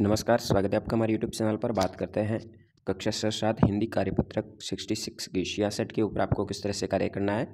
नमस्कार स्वागत है आपका हमारे यूट्यूब चैनल पर बात करते हैं कक्षा सर सात हिंदी कार्यपत्रक सिक्सटी सिक्स की छियासठ के ऊपर आपको किस तरह से कार्य करना है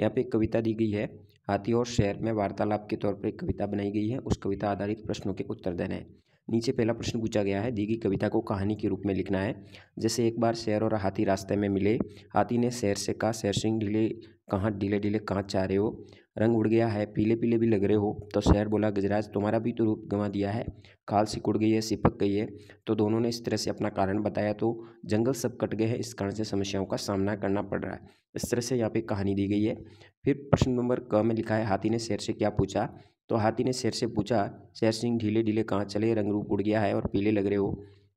यहाँ पे एक कविता दी गई है हाथी और शहर में वार्तालाप के तौर पर एक कविता बनाई गई है उस कविता आधारित प्रश्नों के उत्तर देने हैं नीचे पहला प्रश्न पूछा गया है दी गई कविता को कहानी के रूप में लिखना है जैसे एक बार शेर और हाथी रास्ते में मिले हाथी ने शेर से कहा शेर सिंह ढीले कहाँ ढीले ढीले कहाँ चाह रहे हो रंग उड़ गया है पीले पीले भी लग रहे हो तो शेर बोला गजराज तुम्हारा भी तो रूप गंवा दिया है खाल सिकुड़ गई है सिपक गई है तो दोनों ने इस तरह से अपना कारण बताया तो जंगल सब कट गए हैं इस कारण से समस्याओं का सामना करना पड़ रहा है इस तरह से यहाँ पे कहानी दी गई है फिर प्रश्न नंबर क में लिखा है हाथी ने शेर से क्या पूछा तो हाथी ने शेर से पूछा शेर सिंह ढीले ढीले कहाँ चले रंग रूप उड़ गया है और पीले लग रहे हो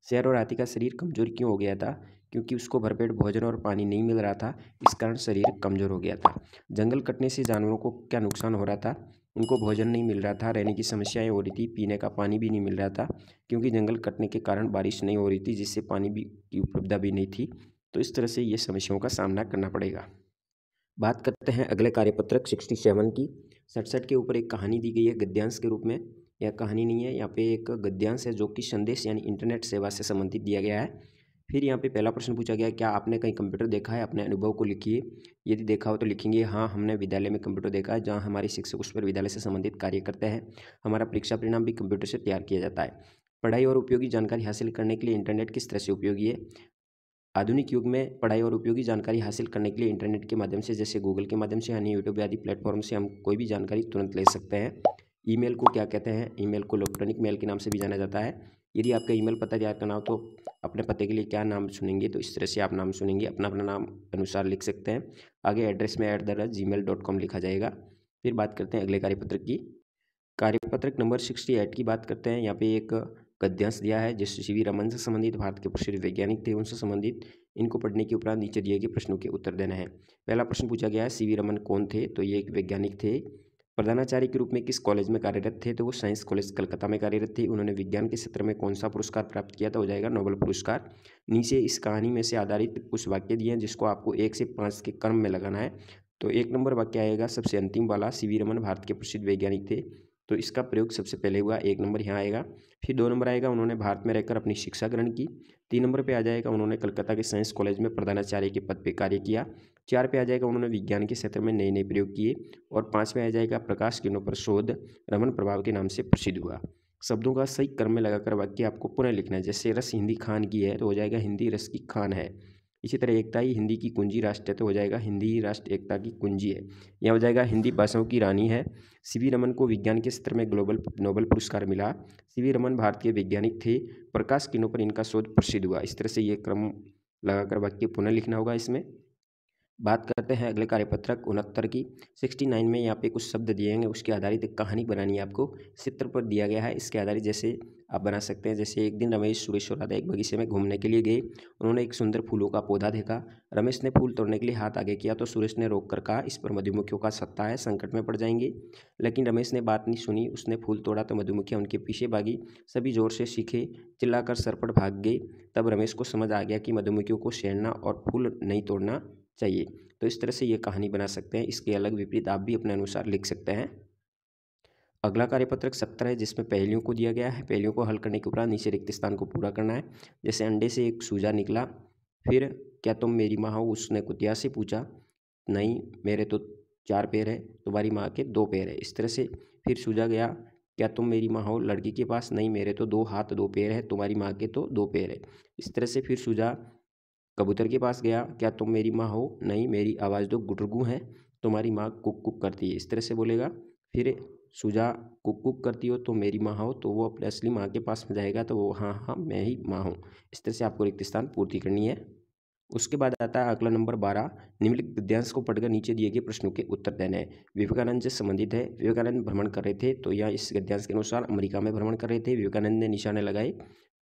शेर और हाथी का शरीर कमज़ोर क्यों हो गया था क्योंकि उसको भरपेट भोजन और पानी नहीं मिल रहा था इस कारण शरीर कमज़ोर हो गया था जंगल कटने से जानवरों को क्या नुकसान हो रहा था उनको भोजन नहीं मिल रहा था रहने की समस्याएं हो रही थी पीने का पानी भी नहीं मिल रहा था क्योंकि जंगल कटने के कारण बारिश नहीं हो रही थी जिससे पानी भी की उपलब्धता भी नहीं थी तो इस तरह से ये समस्याओं का सामना करना पड़ेगा बात करते हैं अगले कार्यपत्रक सिक्सटी सेवन की सड़सठ के ऊपर एक कहानी दी गई है गद्यांश के रूप में यह कहानी नहीं है यहाँ पे एक गद्यांश है जो कि संदेश यानी इंटरनेट सेवा से संबंधित दिया गया है फिर यहाँ पे पहला प्रश्न पूछा गया क्या आपने कहीं कंप्यूटर देखा है अपने अनुभव को लिखिए यदि देखा हो तो लिखेंगे हाँ हमने विद्यालय में कंप्यूटर देखा है जहाँ हमारे शिक्षक उस पर विद्यालय से संबंधित कार्य करते हैं हमारा परीक्षा परिणाम भी कंप्यूटर से तैयार किया जाता है पढ़ाई और उपयोगी जानकारी हासिल करने के लिए इंटरनेट किस तरह से उपयोगी है आधुनिक युग में पढ़ाई और उपयोगी जानकारी हासिल करने के लिए इंटरनेट के माध्यम से जैसे गूगल के माध्यम से यानी यूट्यूब आदि प्लेटफॉर्म से हम कोई भी जानकारी तुरंत ले सकते हैं ईमेल को क्या कहते हैं ईमेल को इलेक्ट्रॉनिक मेल के नाम से भी जाना जाता है यदि आपका ईमेल पता याद करना हो तो अपने पते के लिए क्या नाम सुनेंगे तो इस तरह से आप नाम सुनेंगे अपना अपना नाम अनुसार लिख सकते हैं आगे एड्रेस में at the Gmail dot com लिखा जाएगा फिर बात करते हैं अगले कार्यपत्र की कार्यपत्रक नंबर सिक्सटी एट की बात करते हैं यहाँ पे एक गद्यांश दिया है जिस सी वी रमन से संबंधित भारत के प्रसिद्ध वैज्ञानिक थे उनसे संबंधित इनको पढ़ने के उपरांत नीचे दिए गए प्रश्नों के उत्तर देना है पहला प्रश्न पूछा गया है सी वी रमन कौन थे तो ये एक वैज्ञानिक थे प्रधानाचार्य के रूप में किस कॉलेज में कार्यरत थे तो वो साइंस कॉलेज कलकत्ता में कार्यरत थे उन्होंने विज्ञान के क्षेत्र में कौन सा पुरस्कार प्राप्त किया था हो जाएगा नोबल पुरस्कार नीचे इस कहानी में से आधारित कुछ वाक्य दिए हैं जिसको आपको एक से पाँच के क्रम में लगाना है तो एक नंबर वाक्य आएगा सबसे अंतिम वाला सी वी रमन भारत के प्रसिद्ध वैज्ञानिक थे तो इसका प्रयोग सबसे पहले हुआ एक नंबर यहाँ आएगा फिर दो नंबर आएगा उन्होंने भारत में रहकर अपनी शिक्षा ग्रहण की तीन नंबर पे आ जाएगा उन्होंने कलकत्ता के साइंस कॉलेज में प्रधानाचार्य के पद पे कार्य किया चार पे आ जाएगा उन्होंने विज्ञान के क्षेत्र में नए नए प्रयोग किए और पाँच पे आ जाएगा प्रकाश किरणों पर शोध रमन प्रभाव के नाम से प्रसिद्ध हुआ शब्दों का सही क्रम में लगाकर वाक्य आपको पुनः लिखना है जैसे रस हिंदी खान की है तो हो जाएगा हिंदी रस की खान है इसी तरह एकता ही हिंदी की कुंजी राष्ट्र तो हो जाएगा हिंदी ही राष्ट्र एकता की कुंजी है यह हो जाएगा हिंदी भाषाओं की रानी है सी वी रमन को विज्ञान के क्षेत्र में ग्लोबल नोबल पुरस्कार मिला सी वी रमन भारतीय वैज्ञानिक थे प्रकाश किरणों पर इनका शोध प्रसिद्ध हुआ इस तरह से ये क्रम लगाकर वाक्य पुनः लिखना होगा इसमें बात करते हैं अगले कार्यपत्रक उनहत्तर की सिक्सटी नाइन में यहाँ पे कुछ शब्द दिए गए उसके आधारित एक कहानी बनानी है आपको चित्र पर दिया गया है इसके आधारित जैसे आप बना सकते हैं जैसे एक दिन रमेश सुरेश और राधा एक बगीचे में घूमने के लिए गए उन्होंने एक सुंदर फूलों का पौधा देखा रमेश ने फूल तोड़ने के लिए हाथ आगे किया तो सुरेश ने रोक कर कहा इस पर मधुमक्खियों का सत्ता है संकट में पड़ जाएंगे लेकिन रमेश ने बात नहीं सुनी उसने फूल तोड़ा तो मधुमक्खियाँ उनके पीछे भागी सभी जोर से सीखे चिल्लाकर सरपट भाग गए तब रमेश को समझ आ गया कि मधुमक्खियों को सेड़ना और फूल नहीं तोड़ना चाहिए तो इस तरह से ये कहानी बना सकते हैं इसके अलग विपरीत आप भी अपने अनुसार लिख सकते हैं अगला कार्यपत्रक सत्तर है जिसमें पहलियों को दिया गया है पहलियों को हल करने के उपरांत नीचे रिक्त स्थान को पूरा करना है जैसे अंडे से एक सूजा निकला फिर क्या तुम मेरी माँ हो उसने कुतिया से पूछा नहीं मेरे तो चार पैर है तुम्हारी माँ के दो पैर है इस तरह से फिर सूझा गया क्या तुम मेरी माँ हो लड़की के पास नहीं मेरे तो दो हाथ दो पैर है तुम्हारी माँ के तो दो पैर है इस तरह से फिर सूझा कबूतर के पास गया क्या तुम मेरी माँ हो नहीं मेरी आवाज़ तो गुटरगू है तुम्हारी माँ कुक कुक करती है इस तरह से बोलेगा फिर सुजा कुक कुक करती हो तो मेरी माँ हो तो वो अपने असली माँ के पास में जाएगा तो वो हाँ हाँ मैं ही माँ हूँ इस तरह से आपको रिक्त स्थान पूर्ति करनी है उसके बाद आता है अगला नंबर बारह निम्नलिखित गद्यांश को पढ़कर नीचे दिए गए प्रश्नों के उत्तर देने हैं विवेकानंद से संबंधित है विवेकानंद भ्रमण कर रहे थे तो यहाँ इस गद्यांश के अनुसार अमेरिका में भ्रमण कर रहे थे विवेकानंद ने निशाने लगाए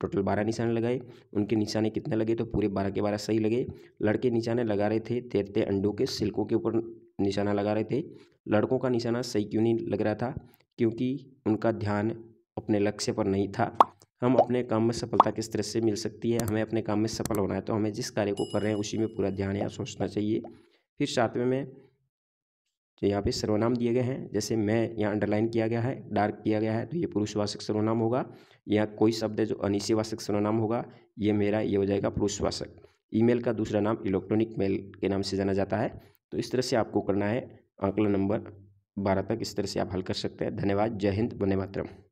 टोटल बारह निशाने लगाए उनके निशाने कितने लगे तो पूरे बारह के बारह सही लगे लड़के निशाने लगा रहे थे तैरते अंडों के सिल्कों के ऊपर निशाना लगा रहे थे लड़कों का निशाना सही क्यों नहीं लग रहा था क्योंकि उनका ध्यान अपने लक्ष्य पर नहीं था हम अपने काम में सफलता किस तरह से मिल सकती है हमें अपने काम में सफल होना है तो हमें जिस कार्य को कर रहे हैं उसी में पूरा ध्यान या सोचना चाहिए फिर सातवें में तो यहाँ पे सर्वनाम दिए गए हैं जैसे मैं यहाँ अंडरलाइन किया गया है डार्क किया गया है तो ये पुरुषवासक सर्वनाम होगा यहाँ कोई शब्द है जो अनिश्चयवासक सर्वनाम होगा ये मेरा ये हो जाएगा पुरुषवासक ईमेल का दूसरा नाम इलेक्ट्रॉनिक मेल के नाम से जाना जाता है तो इस तरह से आपको करना है आंकड़ा नंबर बारह तक इस तरह से आप हल कर सकते हैं धन्यवाद जय हिंद वंदे मातरम